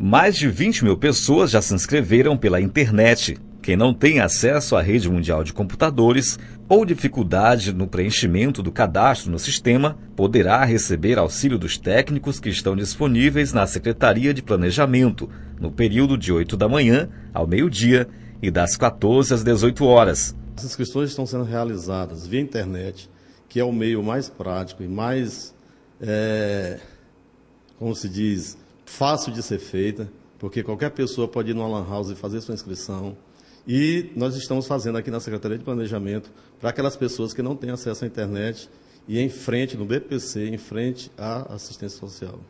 Mais de 20 mil pessoas já se inscreveram pela internet. Quem não tem acesso à rede mundial de computadores ou dificuldade no preenchimento do cadastro no sistema poderá receber auxílio dos técnicos que estão disponíveis na Secretaria de Planejamento no período de 8 da manhã ao meio-dia e das 14 às 18 horas. As inscrições estão sendo realizadas via internet, que é o meio mais prático e mais, é, como se diz, fácil de ser feita, porque qualquer pessoa pode ir numa lan house e fazer sua inscrição. E nós estamos fazendo aqui na Secretaria de Planejamento para aquelas pessoas que não têm acesso à internet e em frente no BPC, em frente à assistência social.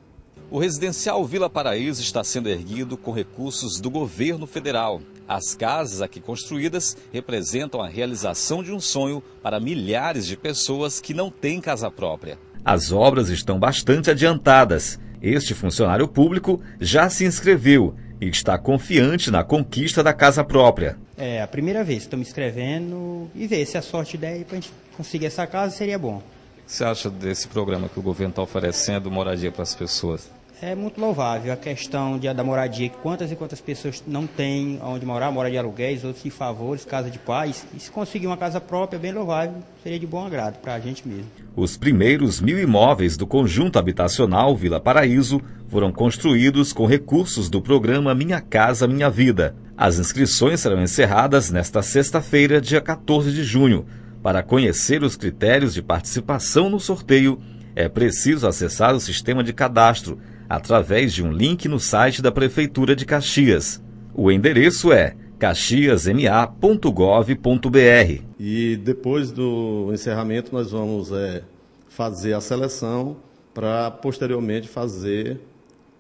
O residencial Vila Paraíso está sendo erguido com recursos do governo federal. As casas aqui construídas representam a realização de um sonho para milhares de pessoas que não têm casa própria. As obras estão bastante adiantadas este funcionário público já se inscreveu e está confiante na conquista da casa própria. É a primeira vez que estou me inscrevendo e ver se a sorte der para a gente conseguir essa casa seria bom. O que você acha desse programa que o governo está oferecendo moradia para as pessoas? É muito louvável a questão de, da moradia, que quantas e quantas pessoas não têm onde morar, mora de aluguéis, outros de favores, casa de paz. E se conseguir uma casa própria, bem louvável, seria de bom agrado para a gente mesmo. Os primeiros mil imóveis do conjunto habitacional Vila Paraíso foram construídos com recursos do programa Minha Casa Minha Vida. As inscrições serão encerradas nesta sexta-feira, dia 14 de junho. Para conhecer os critérios de participação no sorteio, é preciso acessar o sistema de cadastro através de um link no site da Prefeitura de Caxias. O endereço é caxiasma.gov.br. E depois do encerramento, nós vamos é, fazer a seleção para posteriormente fazer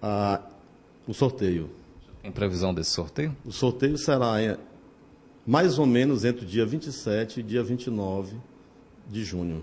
a, o sorteio. Em previsão desse sorteio? O sorteio será em, mais ou menos entre o dia 27 e dia 29 de junho.